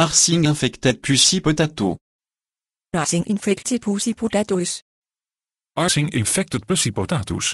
Arsing infected Pussy potato. Arsing infected pussy potatoes. Arsing infected pussy potatoes.